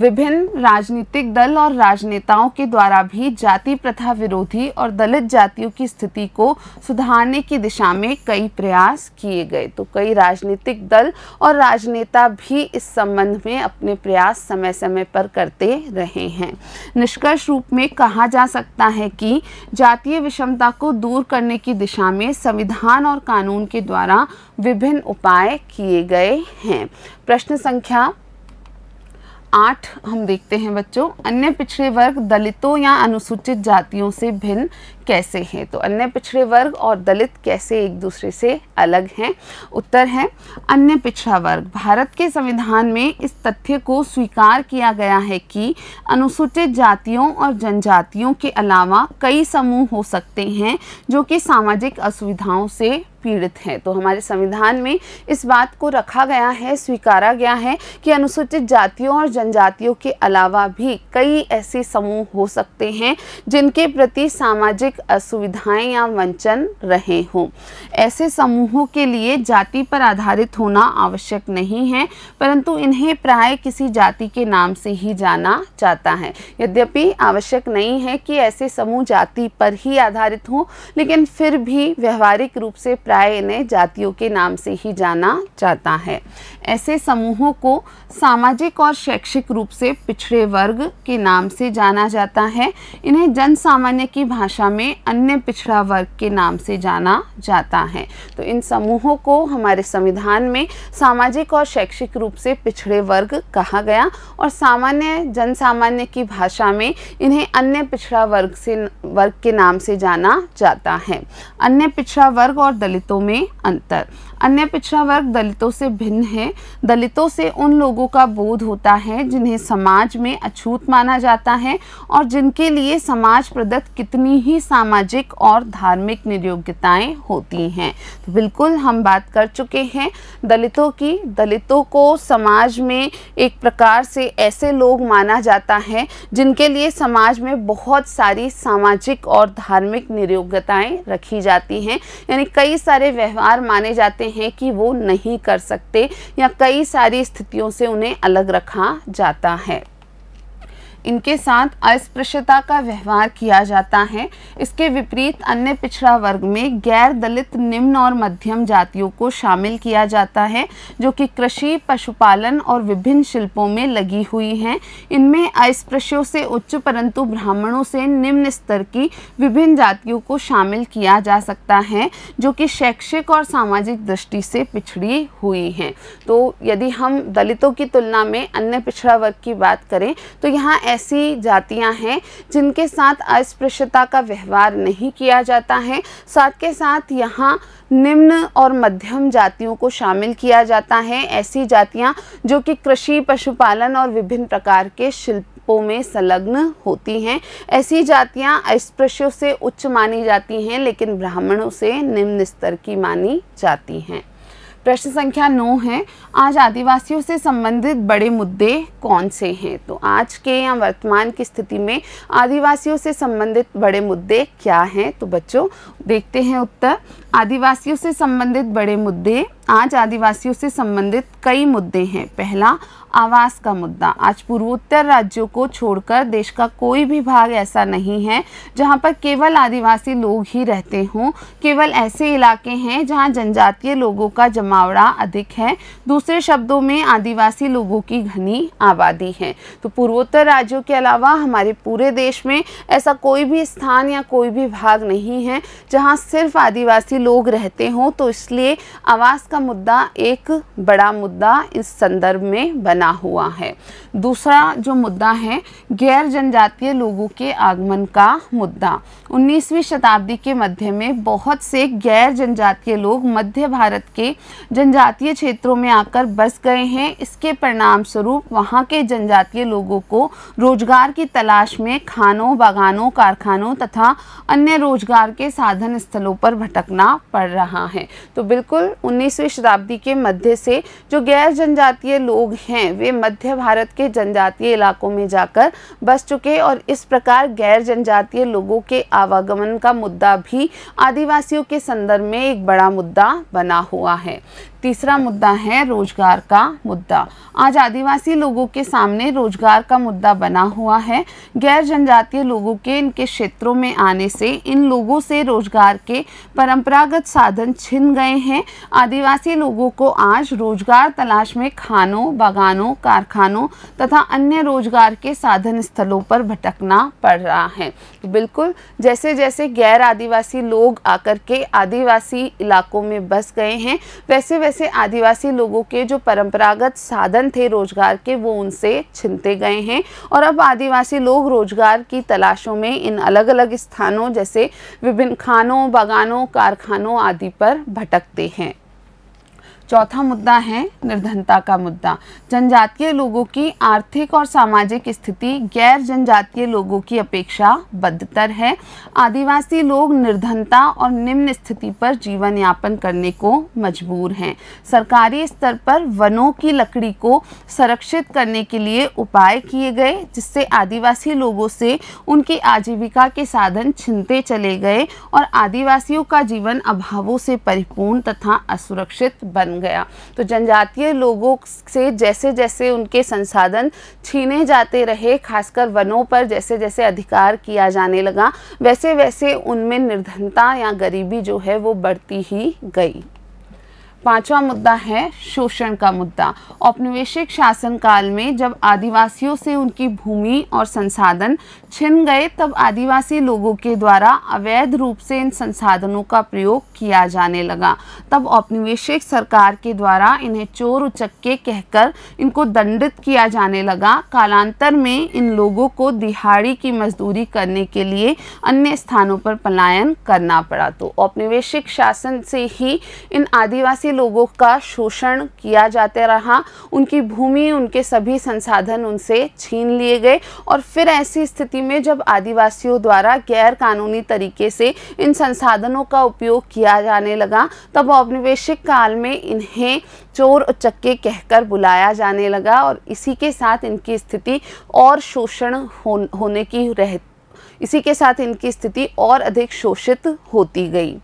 विभिन्न राजनीतिक दल और राजनेताओं के द्वारा भी जाति प्रथा विरोधी और दलित जातियों की स्थिति को सुधारने की दिशा में कई प्रयास किए गए तो कई राजनीतिक दल और राजनेता भी इस संबंध में अपने प्रयास समय समय पर करते रहे हैं निष्कर्ष रूप में कहा जा सकता है कि जातीय विषमता को दूर करने की दिशा में संविधान और कानून के द्वारा विभिन्न उपाय किए गए हैं प्रश्न संख्या आठ हम देखते हैं बच्चों अन्य पिछड़े वर्ग दलितों या अनुसूचित जातियों से भिन्न कैसे हैं तो अन्य पिछड़े वर्ग और दलित कैसे एक दूसरे से अलग हैं उत्तर है अन्य पिछड़ा वर्ग भारत के संविधान में इस तथ्य को स्वीकार किया गया है कि अनुसूचित जातियों और जनजातियों के अलावा कई समूह हो सकते हैं जो कि सामाजिक असुविधाओं से पीड़ित हैं तो हमारे संविधान में इस बात को रखा गया है स्वीकारा गया है कि अनुसूचित जातियों और जनजातियों के अलावा भी कई ऐसे समूह हो सकते हैं जिनके प्रति सामाजिक आर्थिक असुविधाएं या वंचन रहे हों ऐसे समूहों के लिए जाति पर आधारित होना आवश्यक नहीं है परंतु इन्हें प्राय किसी जाति के नाम से ही जाना जाता है यद्यपि आवश्यक नहीं है कि ऐसे समूह जाति पर ही आधारित हों लेकिन फिर भी व्यवहारिक रूप से प्राय इन्हें जातियों के नाम से ही जाना जाता है ऐसे समूहों को सामाजिक और शैक्षिक रूप से पिछड़े वर्ग के नाम से जाना जाता है इन्हें जन सामान्य की भाषा में में अन्य पिछड़ा वर्ग के नाम से जाना जाता है तो इन समूहों को हमारे संविधान में सामाजिक और शैक्षिक रूप से पिछड़े वर्ग कहा गया और सामान्य जन सामान्य की भाषा में इन्हें अन्य पिछड़ा वर्ग से वर्ग के नाम से जाना जाता है अन्य पिछड़ा वर्ग और दलितों में अंतर अन्य पिछड़ा वर्ग दलितों से भिन्न है दलितों से उन लोगों का बोध होता है जिन्हें समाज में अछूत माना जाता है और जिनके लिए समाज प्रदत्त कितनी ही सामाजिक और धार्मिक निर्योग्यताएं होती हैं तो बिल्कुल हम बात कर चुके हैं दलितों की दलितों को समाज में एक प्रकार से ऐसे लोग माना जाता है जिनके लिए समाज में बहुत सारी सामाजिक और धार्मिक निर्योग्यताएँ रखी जाती हैं यानी कई सारे व्यवहार माने जाते सकते हैं कि वो नहीं कर सकते या कई सारी स्थितियों से उन्हें अलग रखा जाता है इनके साथ अस्पृश्यता का व्यवहार किया जाता है इसके विपरीत अन्य पिछड़ा वर्ग में गैर दलित निम्न और मध्यम जातियों को शामिल किया जाता है जो कि कृषि पशुपालन और विभिन्न शिल्पों में लगी हुई हैं इनमें अस्पृश्यों से उच्च परंतु ब्राह्मणों से निम्न स्तर की विभिन्न जातियों को शामिल किया जा सकता है जो कि शैक्षिक और सामाजिक दृष्टि से पिछड़ी हुई हैं तो यदि हम दलितों की तुलना में अन्य पिछड़ा वर्ग की बात करें तो यहाँ ऐसी जातियां हैं जिनके साथ अस्पृश्यता का व्यवहार नहीं किया जाता है साथ के साथ यहाँ निम्न और मध्यम जातियों को शामिल किया जाता है ऐसी जातियां जो कि कृषि पशुपालन और विभिन्न प्रकार के शिल्पों में संलग्न होती हैं ऐसी जातियां अस्पृश्यों से उच्च मानी जाती हैं लेकिन ब्राह्मणों से निम्न स्तर की मानी जाती हैं प्रश्न संख्या नौ है आज आदिवासियों से संबंधित बड़े मुद्दे कौन से हैं तो आज के या वर्तमान की स्थिति में आदिवासियों से संबंधित बड़े मुद्दे क्या हैं तो बच्चों देखते हैं उत्तर आदिवासियों से संबंधित बड़े मुद्दे आज आदिवासियों से संबंधित कई मुद्दे हैं पहला आवास का मुद्दा आज पूर्वोत्तर राज्यों को छोड़कर देश का कोई भी भाग ऐसा नहीं है जहां पर केवल आदिवासी लोग ही रहते हों केवल ऐसे इलाके हैं जहां जनजातीय लोगों का जमावड़ा अधिक है दूसरे शब्दों में आदिवासी लोगों की घनी आबादी है तो पूर्वोत्तर राज्यों के अलावा हमारे पूरे देश में ऐसा कोई भी स्थान या कोई भी भाग नहीं है जहाँ सिर्फ आदिवासी लोग रहते हों तो इसलिए आवास का का मुद्दा एक बड़ा मुद्दा इस संदर्भ में बना हुआ है दूसरा जो मुद्दा है गैर जनजातीय लोगों के आगमन का मुद्दा 19वीं शताब्दी के मध्य में बहुत से गैर जनजातीय लोग मध्य भारत के जनजातीय क्षेत्रों में आकर बस गए हैं इसके परिणाम स्वरूप वहाँ के जनजातीय लोगों को रोजगार की तलाश में खानों बागानों कारखानों तथा अन्य रोजगार के साधन स्थलों पर भटकना पड़ रहा है तो बिल्कुल उन्नीसवीं तीसरी शताब्दी के मध्य से जो गैर जनजातीय लोग हैं वे मध्य भारत के जनजातीय इलाकों में जाकर बस चुके और इस प्रकार गैर जनजातीय लोगों के आवागमन का मुद्दा भी आदिवासियों के संदर्भ में एक बड़ा मुद्दा बना हुआ है तीसरा मुद्दा है रोजगार का मुद्दा आज आदिवासी लोगों के सामने रोजगार का मुद्दा बना हुआ है गैर जनजातीय लोगों के इनके क्षेत्रों में आने से इन लोगों से रोजगार के परंपरागत साधन छिन गए हैं आदिवासी प्रवासी लोगों को आज रोजगार तलाश में खानों बागानों कारखानों तथा अन्य रोजगार के साधन स्थलों पर भटकना पड़ रहा है बिल्कुल जैसे जैसे गैर आदिवासी लोग आकर के आदिवासी इलाकों में बस गए हैं वैसे वैसे आदिवासी लोगों के जो परंपरागत साधन थे रोजगार के वो उनसे छिनते गए हैं और अब आदिवासी लोग रोजगार की तलाशों में इन अलग अलग स्थानों जैसे विभिन्न खानों बागानों कारखानों आदि पर भटकते हैं चौथा मुद्दा है निर्धनता का मुद्दा जनजातीय लोगों की आर्थिक और सामाजिक स्थिति गैर जनजातीय लोगों की अपेक्षा बदतर है आदिवासी लोग निर्धनता और निम्न स्थिति पर जीवन यापन करने को मजबूर हैं सरकारी स्तर पर वनों की लकड़ी को संरक्षित करने के लिए उपाय किए गए जिससे आदिवासी लोगों से उनकी आजीविका के साधन छिनते चले गए और आदिवासियों का जीवन अभावों से परिपूर्ण तथा असुरक्षित बन गया तो जनजातीय लोगों से जैसे जैसे उनके संसाधन छीने जाते रहे खासकर वनों पर जैसे जैसे अधिकार किया जाने लगा वैसे वैसे उनमें निर्धनता या गरीबी जो है वो बढ़ती ही गई पांचवा मुद्दा है शोषण का मुद्दा औपनिवेशिक शासन काल में जब आदिवासियों से उनकी भूमि और संसाधन छिन गए तब आदिवासी लोगों के द्वारा अवैध रूप से इन संसाधनों का प्रयोग किया जाने लगा तब औपनिवेशिक सरकार के द्वारा इन्हें चोर उचक्के कहकर इनको दंडित किया जाने लगा कालांतर में इन लोगों को दिहाड़ी की मजदूरी करने के लिए अन्य स्थानों पर पलायन करना पड़ा तो औपनिवेशिक शासन से ही इन आदिवासी आदिवासी लोगों का शोषण किया जाते रहा उनकी भूमि उनके सभी संसाधन उनसे छीन लिए गए और फिर ऐसी स्थिति में जब आदिवासियों द्वारा गैर कानूनी तरीके से इन संसाधनों का उपयोग किया जाने लगा तब औपनिवेशिक काल में इन्हें चोर चक्के कहकर बुलाया जाने लगा और इसी के साथ इनकी स्थिति और शोषण हो, होने की रह इसी के साथ इनकी स्थिति और अधिक शोषित होती गई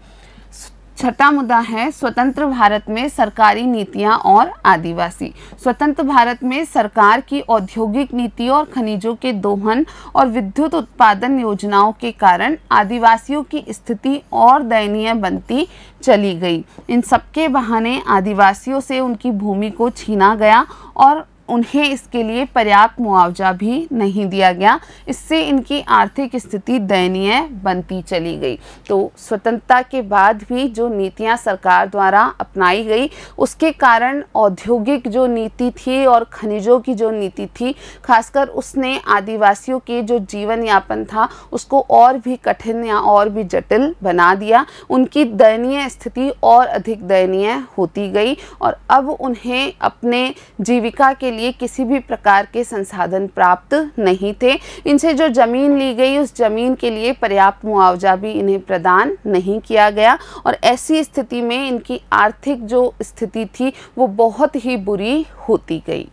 छठा मुद्दा है स्वतंत्र भारत में सरकारी नीतियां और आदिवासी स्वतंत्र भारत में सरकार की औद्योगिक नीति और खनिजों के दोहन और विद्युत उत्पादन योजनाओं के कारण आदिवासियों की स्थिति और दयनीय बनती चली गई इन सबके बहाने आदिवासियों से उनकी भूमि को छीना गया और उन्हें इसके लिए पर्याप्त मुआवजा भी नहीं दिया गया इससे इनकी आर्थिक स्थिति दयनीय बनती चली गई तो स्वतंत्रता के बाद भी जो नीतियां सरकार द्वारा अपनाई गई उसके कारण औद्योगिक जो नीति थी और खनिजों की जो नीति थी खासकर उसने आदिवासियों के जो जीवन यापन था उसको और भी कठिन या और भी जटिल बना दिया उनकी दयनीय स्थिति और अधिक दयनीय होती गई और अब उन्हें अपने जीविका के लिए किसी भी प्रकार के संसाधन प्राप्त नहीं थे इनसे जो ज़मीन ली गई उस ज़मीन के लिए पर्याप्त मुआवजा भी इन्हें प्रदान नहीं किया गया और ऐसी स्थिति में इनकी आर्थिक जो स्थिति थी वो बहुत ही बुरी होती गई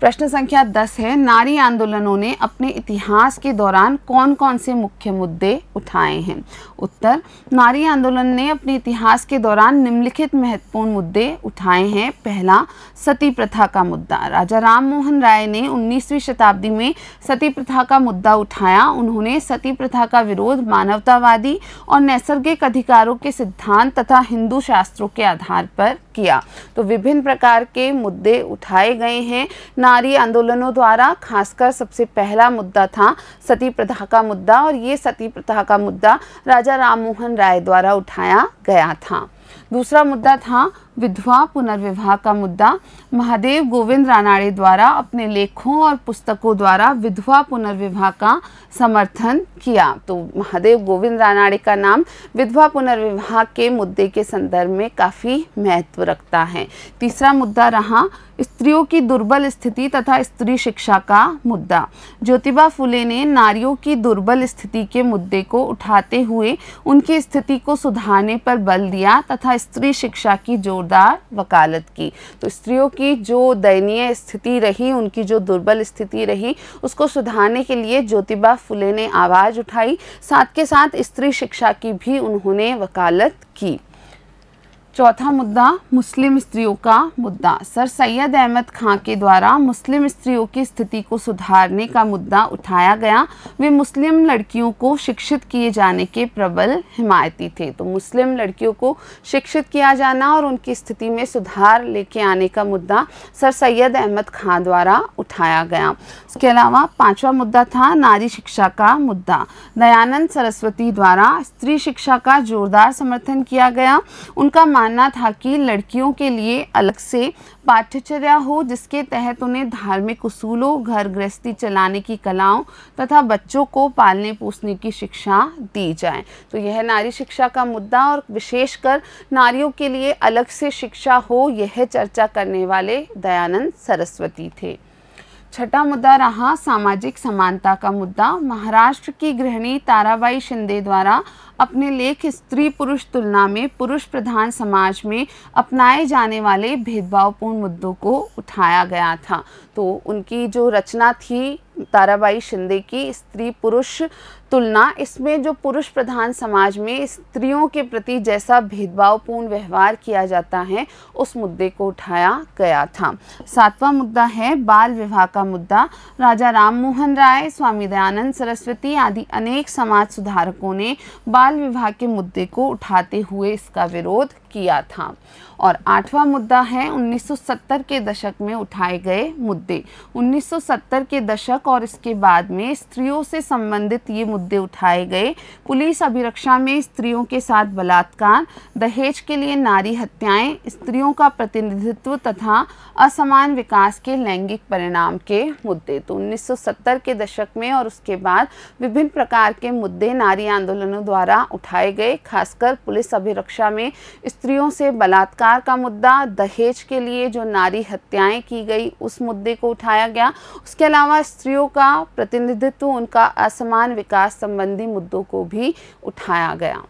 प्रश्न संख्या दस है नारी आंदोलनों ने अपने इतिहास के दौरान कौन कौन से मुख्य मुद्दे उठाए हैं उत्तर नारी आंदोलन ने अपने इतिहास के दौरान निम्नलिखित महत्वपूर्ण मुद्दे उठाए हैं पहला सती प्रथा का मुद्दा राजा राम मोहन राय ने 19वीं शताब्दी में सती प्रथा का मुद्दा उठाया उन्होंने सती प्रथा का विरोध मानवतावादी और नैसर्गिक अधिकारों के सिद्धांत तथा हिंदू शास्त्रों के आधार पर किया तो विभिन्न प्रकार के मुद्दे उठाए गए हैं नारी आंदोलनों द्वारा खासकर सबसे पहला मुद्दा था सती प्रथा का मुद्दा और ये सती प्रथा का मुद्दा राजा राममोहन राय द्वारा उठाया गया था दूसरा मुद्दा था विधवा पुनर्विवाह का मुद्दा महादेव गोविंद रानाड़े द्वारा अपने लेखों और पुस्तकों द्वारा विधवा पुनर्विवाह का समर्थन किया तो महादेव गोविंद रानाड़े का नाम विधवा पुनर्विवाह के मुद्दे के संदर्भ में काफ़ी महत्व रखता है तीसरा मुद्दा रहा स्त्रियों की दुर्बल स्थिति तथा स्त्री शिक्षा का मुद्दा ज्योतिबा फुले ने नारियों की दुर्बल स्थिति के मुद्दे को उठाते हुए उनकी स्थिति को सुधारने पर बल दिया तथा स्त्री शिक्षा की जोरदार वकालत की तो स्त्रियों की जो दयनीय स्थिति रही उनकी जो दुर्बल स्थिति रही उसको सुधारने के लिए ज्योतिबा फुले ने आवाज़ उठाई साथ के साथ स्त्री शिक्षा की भी उन्होंने वकालत की चौथा मुद्दा मुस्लिम स्त्रियों का मुद्दा सर सैयद अहमद खां के द्वारा मुस्लिम स्त्रियों की स्थिति को सुधारने का मुद्दा उठाया गया वे मुस्लिम लड़कियों को शिक्षित किए जाने के प्रबल हिमायती थे तो मुस्लिम लड़कियों को शिक्षित किया जाना और उनकी स्थिति में सुधार लेके आने का मुद्दा सर सैयद अहमद खां द्वारा उठाया गया इसके अलावा पाँचवा मुद्दा था नारी शिक्षा का मुद्दा दयानंद सरस्वती द्वारा स्त्री शिक्षा का जोरदार समर्थन किया गया उनका मान मानना था कि लड़कियों के लिए अलग से पाठ्यचर्या हो जिसके तहत उन्हें धार्मिक उसूलों घर गृहस्थी चलाने की कलाओं तथा बच्चों को पालने पोसने की शिक्षा दी जाए तो यह नारी शिक्षा का मुद्दा और विशेषकर नारियों के लिए अलग से शिक्षा हो यह चर्चा करने वाले दयानंद सरस्वती थे छठा मुद्दा रहा सामाजिक समानता का मुद्दा महाराष्ट्र की गृहिणी ताराबाई शिंदे द्वारा अपने लेख स्त्री पुरुष तुलना में पुरुष प्रधान समाज में अपनाए जाने वाले भेदभावपूर्ण मुद्दों को उठाया गया था तो उनकी जो रचना थी ताराबाई शिंदे की स्त्री पुरुष तुलना इसमें जो पुरुष प्रधान समाज में स्त्रियों के प्रति जैसा भेदभावपूर्ण व्यवहार किया जाता है उस मुद्दे को उठाया गया था सातवां मुद्दा है बाल विवाह का मुद्दा राजा राम मोहन राय स्वामी दयानंद सरस्वती आदि अनेक समाज सुधारकों ने बाल विवाह के मुद्दे को उठाते हुए इसका विरोध किया था और आठवां मुद्दा है 1970 के दशक में उठाए गए मुद्दे 1970 के दशक और इसके बाद में स्त्रियों से संबंधित ये मुद्दे मुद्दे उठाए गए पुलिस अभिरक्षा में स्त्रियों के साथ बलात्कार दहेज के लिए नारी हत्याएं स्त्रियों का प्रतिनिधित्व तथा असमान विकास के लैंगिक परिणाम के मुद्दे तो 1970 के दशक में और उसके बाद विभिन्न प्रकार के मुद्दे नारी आंदोलनों द्वारा उठाए गए खासकर पुलिस अभिरक्षा में स्त्रियों से बलात्कार का मुद्दा दहेज के लिए जो नारी हत्याएं की गई उस मुद्दे को उठाया गया उसके अलावा स्त्रियों का प्रतिनिधित्व उनका असमान विकास विकास संबंधी मुद्दों को भी उठाया गया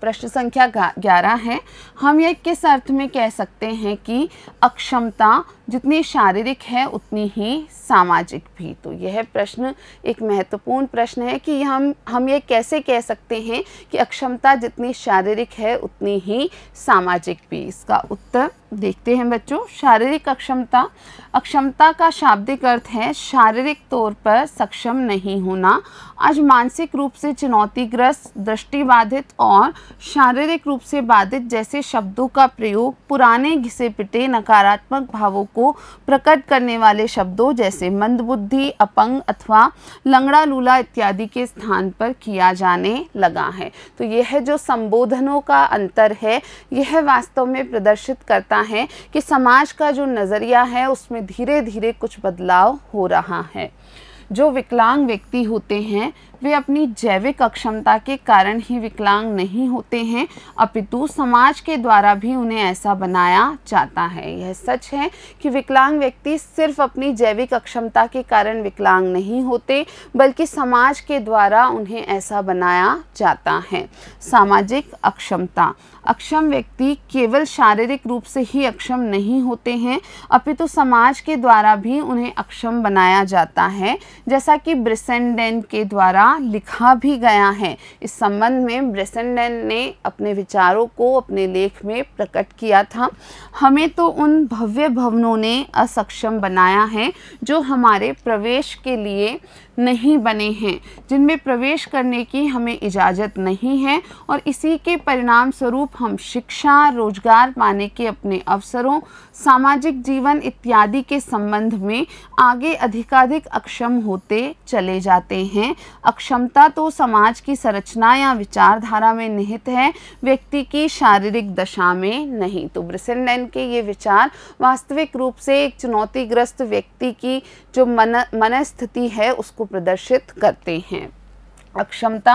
प्रश्न संख्या ग्यारह है हम यह किस अर्थ में कह सकते हैं कि अक्षमता जितनी शारीरिक है उतनी ही सामाजिक भी तो यह प्रश्न एक महत्वपूर्ण प्रश्न है कि हम हम यह कैसे कह सकते हैं कि अक्षमता जितनी शारीरिक है उतनी ही सामाजिक भी इसका उत्तर देखते हैं बच्चों शारीरिक अक्षमता अक्षमता का शाब्दिक अर्थ है शारीरिक तौर पर सक्षम नहीं होना आज मानसिक रूप से चुनौतीग्रस्त दृष्टि बाधित और शारीरिक रूप से बाधित जैसे शब्दों का प्रयोग पुराने घिसे पिटे नकारात्मक भावों को प्रकट करने वाले शब्दों जैसे मंदबुद्धि अपंग अथवा लंगड़ा लूला इत्यादि के स्थान पर किया जाने लगा है तो यह जो संबोधनों का अंतर है यह वास्तव में प्रदर्शित करता है कि समाज का जो नज़रिया है उसमें धीरे धीरे कुछ बदलाव हो रहा है जो विकलांग व्यक्ति होते हैं वे अपनी जैविक अक्षमता के कारण ही विकलांग नहीं होते हैं अपितु समाज के द्वारा भी उन्हें ऐसा बनाया जाता है यह सच है कि विकलांग व्यक्ति सिर्फ अपनी जैविक अक्षमता के कारण विकलांग नहीं होते बल्कि समाज के द्वारा उन्हें ऐसा बनाया जाता है सामाजिक अक्षमता अक्षम व्यक्ति केवल शारीरिक रूप से ही अक्षम नहीं होते हैं अपितु समाज के द्वारा भी उन्हें अक्षम बनाया जाता है जैसा कि ब्रिसेंडेन के द्वारा द्वारा लिखा भी गया है इस संबंध में ब्रेसेंडन ने अपने विचारों को अपने लेख में प्रकट किया था हमें तो उन भव्य भवनों ने असक्षम बनाया है जो हमारे प्रवेश के लिए नहीं बने हैं जिनमें प्रवेश करने की हमें इजाज़त नहीं है और इसी के परिणाम स्वरूप हम शिक्षा रोजगार पाने के अपने अवसरों सामाजिक जीवन इत्यादि के संबंध में आगे अधिकाधिक अक्षम होते चले जाते हैं अक्षमता तो समाज की संरचना या विचारधारा में निहित है व्यक्ति की शारीरिक दशा में नहीं तो ब्रिसलैंड के ये विचार वास्तविक रूप से एक चुनौतीग्रस्त व्यक्ति की जो मन मनस्थिति है उसको प्रदर्शित करते हैं अक्षमता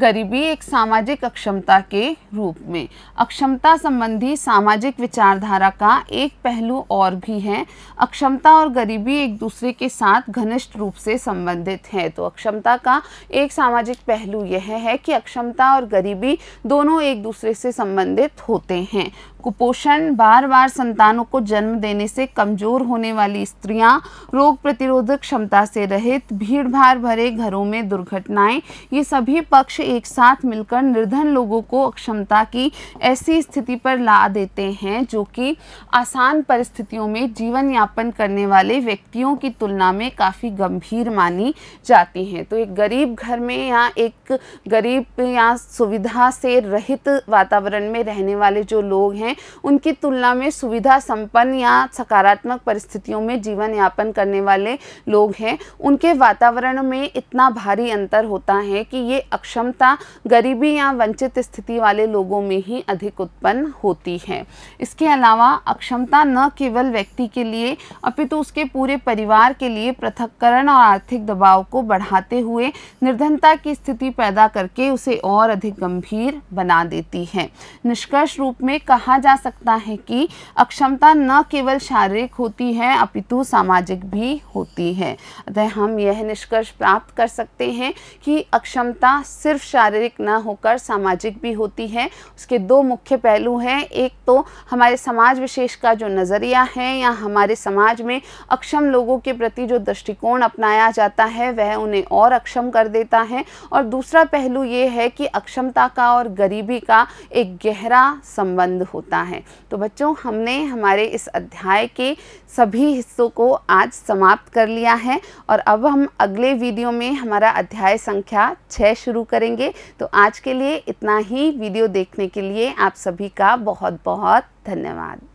गरीबी एक सामाजिक अक्षमता के रूप में अक्षमता संबंधी सामाजिक विचारधारा का एक पहलू और भी है अक्षमता और गरीबी एक दूसरे के साथ घनिष्ठ रूप से संबंधित है तो अक्षमता का एक सामाजिक पहलू यह है कि अक्षमता और गरीबी दोनों एक दूसरे से संबंधित होते हैं कुपोषण बार बार संतानों को जन्म देने से कमजोर होने वाली स्त्रियां रोग प्रतिरोधक क्षमता से रहित भीड़ भाड़ भरे घरों में दुर्घटनाएं ये सभी पक्ष एक साथ मिलकर निर्धन लोगों को अक्षमता की ऐसी स्थिति पर ला देते हैं जो कि आसान परिस्थितियों में जीवन यापन करने वाले व्यक्तियों की तुलना में काफ़ी गंभीर मानी जाती हैं तो एक गरीब घर में या एक गरीब या सुविधा से रहित वातावरण में रहने वाले जो लोग हैं उनकी तुलना में सुविधा संपन्न या सकारात्मक परिस्थितियों में जीवन यापन करने वाले लोग हैं उनके वातावरण में इतना भारी अंतर होता है कि ये अक्षमता गरीबी या वंचित स्थिति वाले लोगों में ही अधिक उत्पन्न होती है इसके अलावा अक्षमता न केवल व्यक्ति के लिए अपितु तो उसके पूरे परिवार के लिए पृथककरण और आर्थिक दबाव को बढ़ाते हुए निर्धनता की स्थिति पैदा करके उसे और अधिक गंभीर बना देती है निष्कर्ष रूप में कहा जा सकता है कि अक्षमता न केवल शारीरिक होती है अपितु सामाजिक भी होती है अतः हम यह निष्कर्ष प्राप्त कर सकते हैं कि अक्षमता सिर्फ शारीरिक ना होकर सामाजिक भी होती है उसके दो मुख्य पहलू हैं एक तो हमारे समाज विशेष का जो नज़रिया है या हमारे समाज में अक्षम लोगों के प्रति जो दृष्टिकोण अपनाया जाता है वह उन्हें और अक्षम कर देता है और दूसरा पहलू ये है कि अक्षमता का और गरीबी का एक गहरा संबंध होता है तो बच्चों हमने हमारे इस अध्याय के सभी हिस्सों को आज समाप्त कर लिया है और अब हम अगले वीडियो में हमारा अध्याय संख्या हमारा छः शुरू करेंगे तो आज के लिए इतना ही वीडियो देखने के लिए आप सभी का बहुत बहुत धन्यवाद